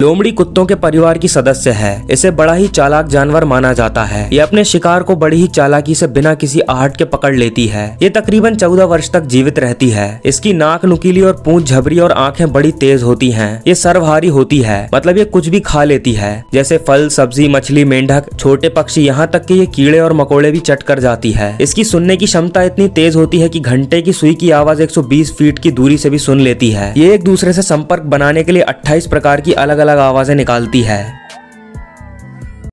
लोमड़ी कुत्तों के परिवार की सदस्य है इसे बड़ा ही चालाक जानवर माना जाता है ये अपने शिकार को बड़ी ही चालाकी से बिना किसी आहट के पकड़ लेती है ये तकरीबन चौदह वर्ष तक जीवित रहती है इसकी नाक नुकीली और पूंछ झबरी और आंखें बड़ी तेज होती हैं। ये सर्वहारी होती है मतलब ये कुछ भी खा लेती है जैसे फल सब्जी मछली मेंढक छोटे पक्षी यहाँ तक की ये कीड़े और मकोड़े भी चट कर जाती है इसकी सुनने की क्षमता इतनी तेज होती है की घंटे की सुई की आवाज एक फीट की दूरी से भी सुन लेती है ये एक दूसरे से संपर्क बनाने के लिए अट्ठाईस प्रकार की अलग अलग आवाज़ें निकालती है